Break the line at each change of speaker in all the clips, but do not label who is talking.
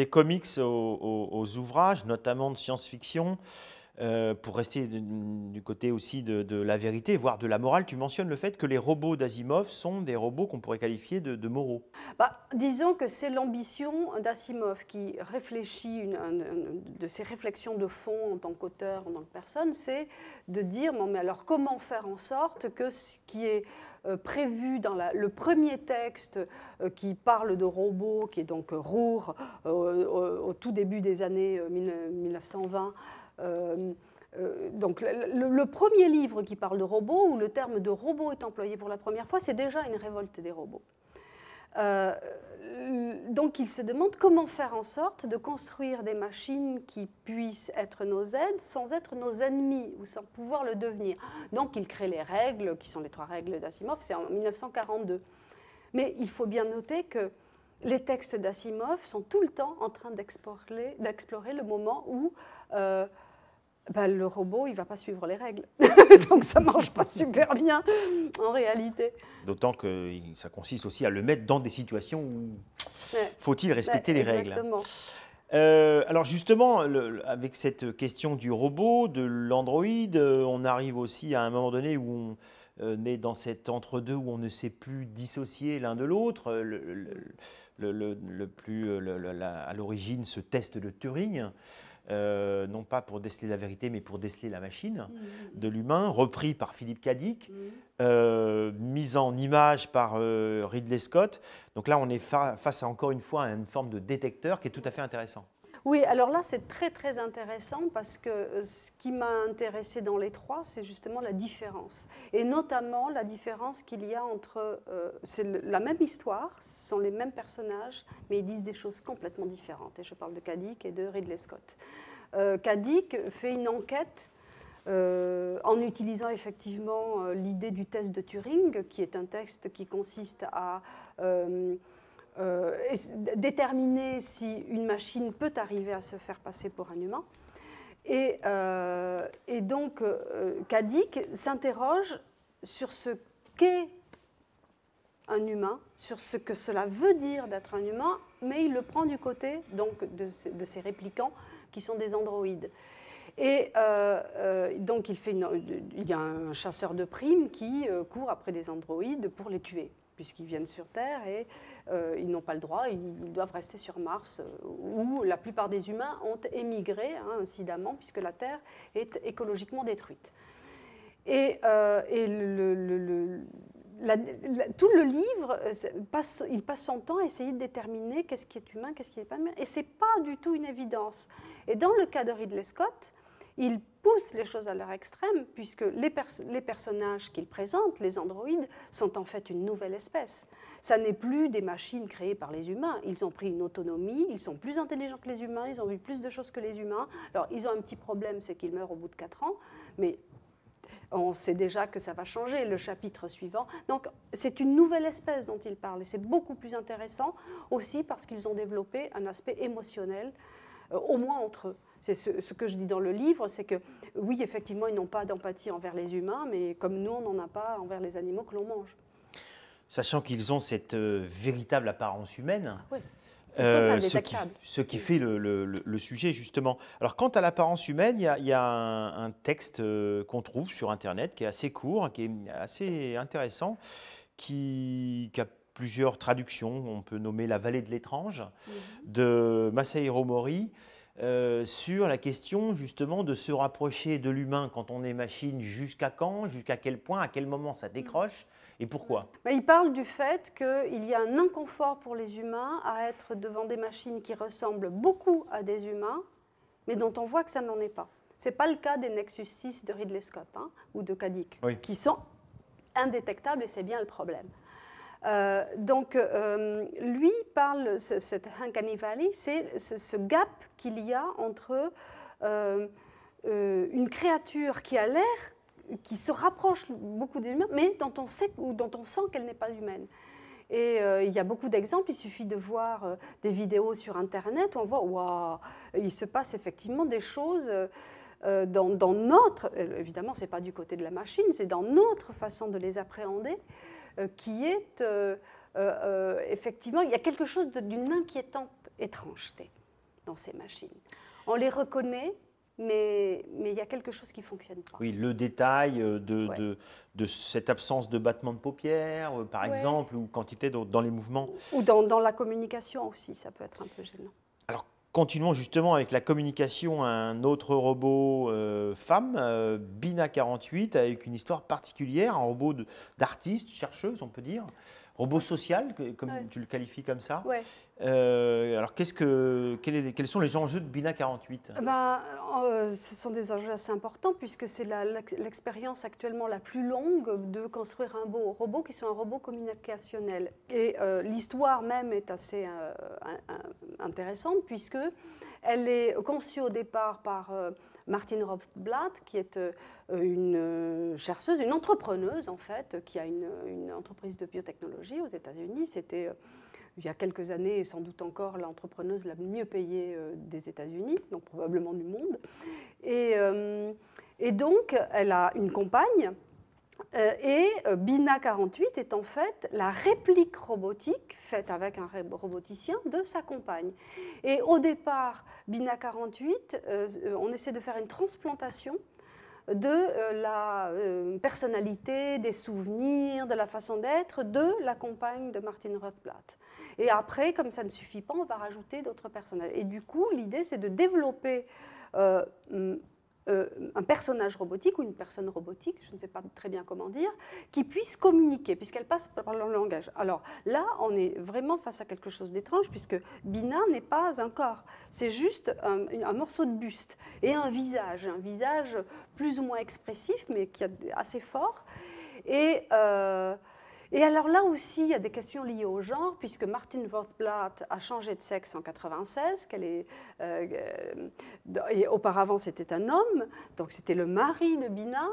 des comics aux, ouvrages, notamment de science-fiction, euh, pour rester du côté aussi de, la vérité, voire de la morale, tu mentionnes le fait que les robots d'Asimov sont des robots qu'on pourrait qualifier de, moraux.
Bah, disons que c'est l'ambition d'Asimov qui réfléchit, une, de ses réflexions de fond en tant qu'auteur, en tant que personne, c'est de dire, non mais alors comment faire en sorte que ce qui est euh, prévu dans le premier texte euh, qui parle de robots, qui est donc euh, Rour, au, tout début des années 1920. donc le, premier livre qui parle de robots, où le terme de robot est employé pour la première fois, c'est déjà une révolte des robots. Euh, donc il se demande comment faire en sorte de construire des machines qui puissent être nos aides sans être nos ennemis ou sans pouvoir le devenir. Donc il crée les règles, qui sont les trois règles d'Asimov, c'est en 1942. Mais il faut bien noter que les textes d'Asimov sont tout le temps en train d'explorer le moment où... Euh, bah, le robot, il ne va pas suivre les règles. Donc ça ne marche pas super bien en réalité.
D'autant que ça consiste aussi à le mettre dans des situations où
faut-il respecter les règles.
Euh, alors justement, avec cette question du robot, de l'androïde, euh, on arrive aussi à un moment donné où on est euh, dans cet entre-deux où on ne sait plus dissocier l'un de l'autre. Euh, le, plus à l'origine, ce test de Turing. Euh, non pas pour déceler la vérité, mais pour déceler la machine mmh. de l'humain, repris par Philippe Cadic, mmh. euh, mis en image par euh, Ridley Scott. Donc là, on est face à, encore une fois à une forme de détecteur qui est tout à fait intéressant.
Oui, alors là, c'est très très intéressant parce que euh, ce qui m'a intéressé dans les trois, c'est justement la différence. Et notamment la différence qu'il y a entre... Euh, c'est la même histoire, ce sont les mêmes personnages, mais ils disent des choses complètement différentes. Et je parle de Kadik et de Ridley Scott. Euh, fait une enquête euh, en utilisant effectivement l'idée du test de Turing, qui est un texte qui consiste à... Euh, déterminer si une machine peut arriver à se faire passer pour un humain. Et, euh, donc, euh, Kadik s'interroge sur ce qu'est un humain, sur ce que cela veut dire d'être un humain, mais il le prend du côté donc, de, de ses réplicants qui sont des androïdes. Et donc, il, fait il, y a un chasseur de primes qui court après des androïdes pour les tuer, puisqu'ils viennent sur Terre et euh, ils n'ont pas le droit, ils, doivent rester sur Mars, euh, où la plupart des humains ont émigré, hein, incidemment, puisque la Terre est écologiquement détruite. Et, euh, tout le livre, il passe son temps à essayer de déterminer qu'est-ce qui est humain, qu'est-ce qui n'est pas humain. Et ce n'est pas du tout une évidence. Et dans le cas de Ridley Scott, il pousse les choses à leur extrême, puisque les, personnages qu'il présente, les androïdes, sont en fait une nouvelle espèce. Ça n'est plus des machines créées par les humains. Ils ont pris une autonomie, ils sont plus intelligents que les humains, ils ont vu plus de choses que les humains. Alors, ils ont un petit problème, c'est qu'ils meurent au bout de quatre ans, mais on sait déjà que ça va changer, le chapitre suivant. Donc c'est une nouvelle espèce dont ils parlent, et c'est beaucoup plus intéressant aussi parce qu'ils ont développé un aspect émotionnel, euh, au moins entre eux. C'est ce, que je dis dans le livre, c'est que oui, effectivement, ils n'ont pas d'empathie envers les humains, mais comme nous, on n'en a pas envers les animaux que l'on mange.
Sachant qu'ils ont cette euh, véritable apparence humaine.
Ah euh, ce, qui,
fait le, sujet, justement. Alors, quant à l'apparence humaine, il y a, un, texte euh, qu'on trouve sur Internet qui est assez court, qui est assez intéressant, qui, a plusieurs traductions. On peut nommer La vallée de l'étrange mm-hmm. de Masahiro Mori. Euh, sur la question justement de se rapprocher de l'humain quand on est machine, jusqu'à quand, jusqu'à quel point, à quel moment ça décroche et pourquoi
Il parle du fait qu'il y a un inconfort pour les humains à être devant des machines qui ressemblent beaucoup à des humains, mais dont on voit que ça n'en est pas. Ce n'est pas le cas des Nexus 6 de Ridley Scott hein, ou de Kadik, qui sont indétectables et c'est bien le problème. Euh, donc, euh, lui parle, cette cet Valley, c'est ce, gap qu'il y a entre euh, une créature qui a l'air, qui se rapproche beaucoup des humains, mais dont on sait ou dont on sent qu'elle n'est pas humaine. Et il y a beaucoup d'exemples, il suffit de voir des vidéos sur Internet où on voit, waouh, il se passe effectivement des choses dans, dans, notre, évidemment, ce n'est pas du côté de la machine, c'est dans notre façon de les appréhender. Euh, qui est euh, euh, effectivement, il y a quelque chose d'une inquiétante étrangeté dans ces machines. On les reconnaît, mais, il y a quelque chose qui fonctionne pas.
Oui, le détail de, cette absence de battement de paupières, par exemple, ou quantité dans, dans les mouvements.
Ou dans la communication aussi, ça peut être un peu gênant.
Continuons justement avec la communication à un autre robot euh, femme, euh, Bina 48, avec une histoire particulière, un robot d'artiste, chercheuse, on peut dire, robot social, comme tu le qualifies comme ça. Euh, alors, qu'est-ce que, quels sont les enjeux de Bina 48 eh
ben, Ce sont des enjeux assez importants, puisque c'est l'expérience actuellement la plus longue de construire un beau robot qui soit un robot communicationnel. Et l'histoire même est assez intéressante, puisque elle est conçue au départ par euh, Martine Rothblatt, qui est euh, une euh, chercheuse, une entrepreneuse en fait, qui a une, entreprise de biotechnologie aux États-Unis. C'était il y a quelques années, sans doute encore, l'entrepreneuse la mieux payée des États-Unis, donc probablement du monde. Et, et donc, elle a une compagne euh, et euh, Bina 48 est en fait la réplique robotique faite avec un roboticien de sa compagne. Et au départ, Bina 48, euh, on essaie de faire une transplantation de la personnalité, des souvenirs, de la façon d'être de la compagne de Martin Rothblatt. Et après, comme ça ne suffit pas, on va rajouter d'autres personnages. Et du coup, l'idée, c'est de développer euh, un personnage robotique ou une personne robotique, je ne sais pas très bien comment dire, qui puisse communiquer, puisqu'elle passe par le langage. Alors là, on est vraiment face à quelque chose d'étrange, puisque Bina n'est pas un corps, c'est juste un, morceau de buste et un visage, un visage plus ou moins expressif, mais qui est assez fort. Et euh, et alors là aussi, il y a des questions liées au genre, puisque martin Rothblatt a changé de sexe en 96, est, euh, euh, et auparavant c'était un homme, donc c'était le mari de Bina.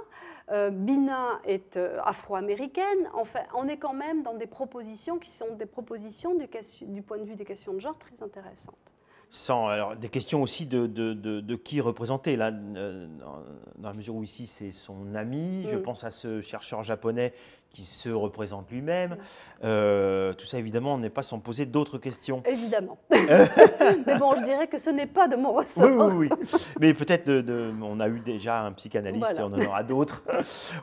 Euh, Bina est afro-américaine. Enfin, on est quand même dans des propositions qui sont des propositions du point de vue des questions de genre très intéressantes
alors, des questions aussi de, de, de, qui représenter. Là, euh, dans la mesure où ici c'est son ami, je mm. pense à ce chercheur japonais qui se représente lui-même. Mm. Euh, tout ça, évidemment, on n'est pas sans poser d'autres questions. Évidemment. Mais bon, je
dirais que ce n'est pas de mon ressort. Oui, oui, oui.
Mais peut-être, on a eu déjà un psychanalyste et on en aura d'autres.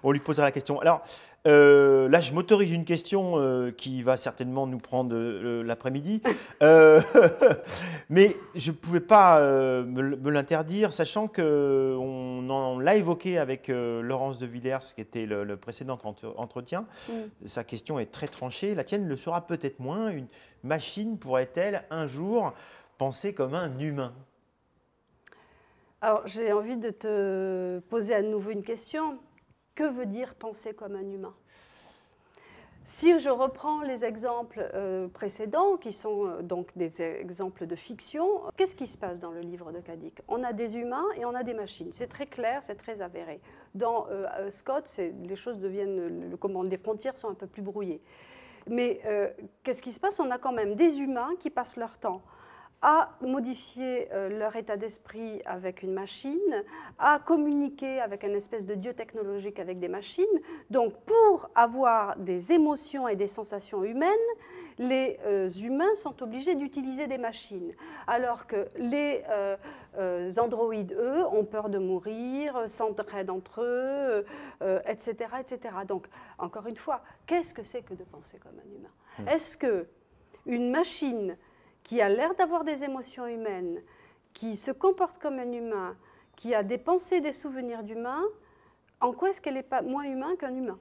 on lui posera la question. Alors. Euh, là, je m'autorise une question euh, qui va certainement nous prendre euh, l'après-midi. mais je ne pouvais pas me, l'interdire, sachant qu'on on, l'a évoqué avec Laurence de Villers, qui était le, précédent entretien. Mm. Sa question est très tranchée. La tienne le sera peut-être moins. Une machine pourrait-elle un jour penser comme un humain
Alors, j'ai envie de te poser à nouveau une question. Que veut dire penser comme un humain si je reprends les exemples euh, précédents, qui sont euh, donc des exemples de fiction, qu'est-ce qui se passe dans le livre de Kadik On a des humains et on a des machines. C'est très clair, c'est très avéré. Dans euh, Scott, les choses deviennent, le, comment, les frontières sont un peu plus brouillées. Mais qu'est-ce qui se passe On a quand même des humains qui passent leur temps à modifier euh, leur état d'esprit avec une machine, à communiquer avec un espèce de dieu technologique avec des machines. Donc pour avoir des émotions et des sensations humaines, les euh, humains sont obligés d'utiliser des machines. Alors que les euh, androïdes, eux, ont peur de mourir, s'entraident entre eux, etc., etc. Donc, encore une fois, qu'est-ce que c'est que de penser comme un humain hmm. Est-ce que une machine qui a l'air d'avoir des émotions humaines, qui se comporte comme un humain, qui a des pensées, des souvenirs d'humain, en quoi est-ce qu'elle n'est pas moins humain qu'un humain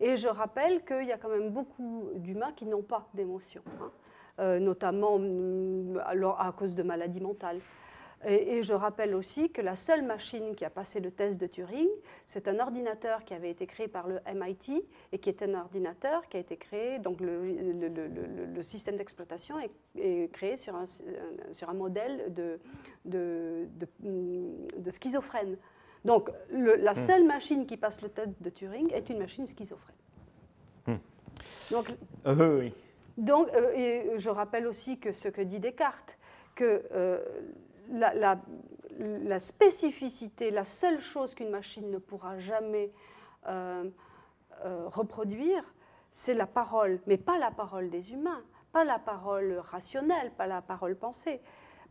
Et je rappelle qu'il y a quand même beaucoup d'humains qui n'ont pas d'émotions, hein. euh, notamment mm, à cause de maladies mentales. Et, je rappelle aussi que la seule machine qui a passé le test de Turing, c'est un ordinateur qui avait été créé par le MIT et qui est un ordinateur qui a été créé, donc le, système d'exploitation est, créé sur un, sur un modèle de, de, de, schizophrène. Donc la hmm. seule machine qui passe le test de Turing est une machine schizophrène. Hmm. Donc, ah euh, et je rappelle aussi que ce que dit Descartes, que euh, la, spécificité, la seule chose qu'une machine ne pourra jamais euh, euh, reproduire, c'est la parole, mais pas la parole des humains, pas la parole rationnelle, pas la parole pensée,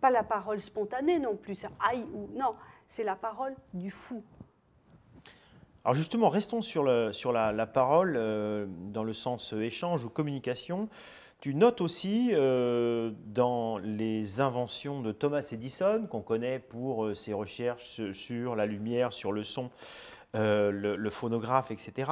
pas la parole spontanée non plus, aïe ou non, c'est la parole du fou.
Alors justement, restons sur, la, parole euh, dans le sens échange ou communication. Tu notes aussi euh, dans les inventions de Thomas Edison, qu'on connaît pour euh, ses recherches sur la lumière, sur le son, euh, le, phonographe, etc.,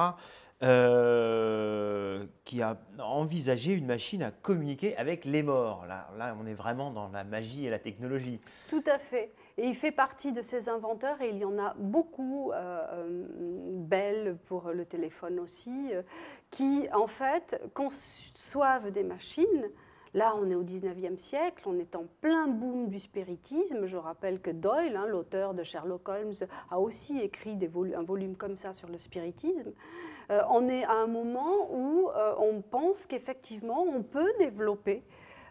euh, qui a envisagé une machine à communiquer avec les morts. Là, on est vraiment dans la magie et la technologie.
Tout à fait. Et il fait partie de ces inventeurs, et il y en a beaucoup, euh, euh Bell pour le téléphone aussi, qui en fait conçoivent des machines Là, on est au 19e siècle, on est en plein boom du spiritisme. Je rappelle que Doyle, hein, l'auteur de Sherlock Holmes, a aussi écrit un volume comme ça sur le spiritisme. Euh, on est à un moment où euh, on pense qu'effectivement, on peut développer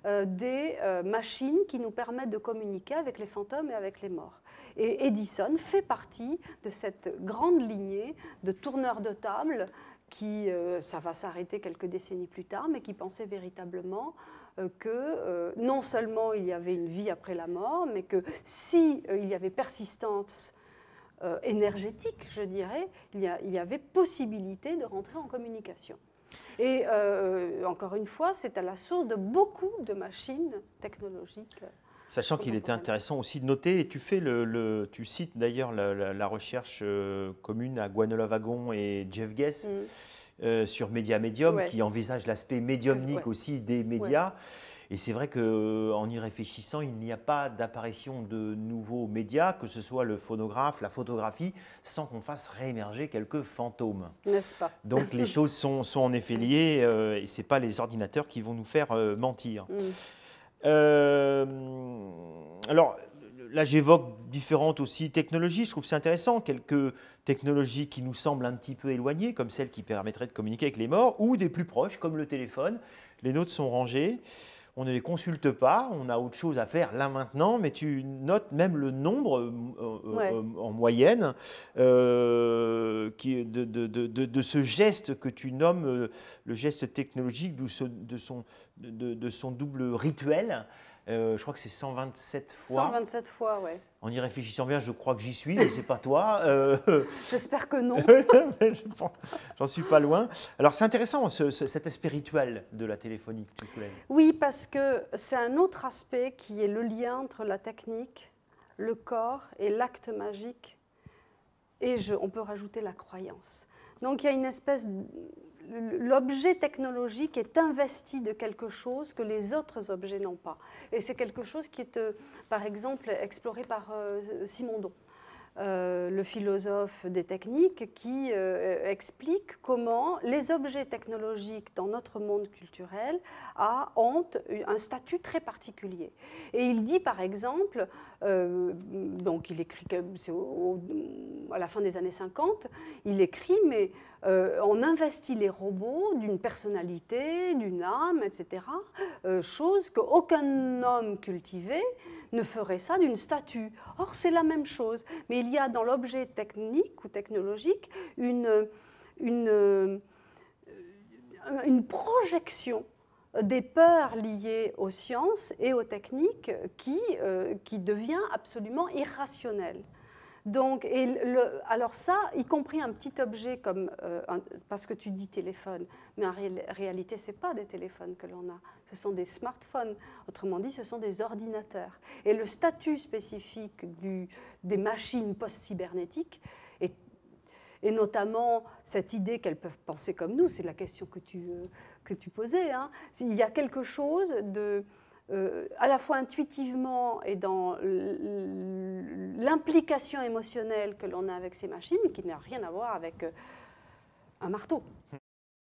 euh, des machines qui nous permettent de communiquer avec les fantômes et avec les morts. Et Edison fait partie de cette grande lignée de tourneurs de table qui, ça va s'arrêter quelques décennies plus tard, mais qui pensait véritablement euh, que euh, non seulement il y avait une vie après la mort, mais que s'il euh, y avait persistance énergétique, je dirais, il y, avait possibilité de rentrer en communication. Et encore une fois, c'est à la source de beaucoup de machines technologiques.
Sachant qu'il était intéressant aussi de noter, et tu, fais le, tu cites d'ailleurs la, recherche commune à Guanola Wagon et Jeff Guess. Mm. Euh, sur Média Medium, qui envisage l'aspect médiumnique aussi des médias. Et c'est vrai qu'en euh, y réfléchissant, il n'y a pas d'apparition de nouveaux médias, que ce soit le phonographe, la photographie, sans qu'on fasse réémerger quelques fantômes.
N'est-ce pas Donc les
choses sont, en effet liées, euh, et ce n'est pas les ordinateurs qui vont nous faire mentir.
Mm.
alors, là, j'évoque différentes aussi technologies. Je trouve c'est intéressant. Quelques technologies qui nous semblent un petit peu éloignées, comme celles qui permettraient de communiquer avec les morts, ou des plus proches, comme le téléphone. Les nôtres sont rangées, On ne les consulte pas. On a autre chose à faire là maintenant. Mais tu notes même le nombre euh, euh, euh, en moyenne qui, de, de, ce geste que tu nommes le geste technologique, de son double rituel. Euh, je crois que c'est 127
fois. 127 fois, oui.
En y réfléchissant bien, je crois que j'y suis, mais c'est pas toi. Euh,
J'espère que non.
J'en suis pas loin. Alors c'est intéressant cet aspect rituel de la téléphonie que tu soulèves.
Oui, parce que c'est un autre aspect qui est le lien entre la technique, le corps et l'acte magique. Et je, on peut rajouter la croyance. Donc il y a une espèce l'objet technologique est investi de quelque chose que les autres objets n'ont pas. Et c'est quelque chose qui est, euh, par exemple, exploré par euh, Simondon. Euh, le philosophe des techniques, qui explique comment les objets technologiques dans notre monde culturel ont un statut très particulier. Et il dit par exemple, donc il écrit, c'est à la fin des années 50, il écrit, mais euh, on investit les robots d'une personnalité, d'une âme, etc. Euh, chose qu'aucun homme cultivé ne ferait ça d'une statue. Or, c'est la même chose. Mais il y a dans l'objet technique ou technologique une, euh, projection des peurs liées aux sciences et aux techniques qui devient absolument irrationnelle. Donc, et le, alors ça, y compris un petit objet comme, euh, parce que tu dis téléphone, mais en réalité, ce n'est pas des téléphones que l'on a, ce sont des smartphones. Autrement dit, ce sont des ordinateurs. Et le statut spécifique du, des machines post-cybernétiques, et, notamment cette idée qu'elles peuvent penser comme nous, c'est la question que tu, euh, que tu posais, hein. il y a quelque chose de euh, à la fois intuitivement et dans l'implication émotionnelle que l'on a avec ces machines, qui n'a rien à voir avec euh, un marteau. Hmm.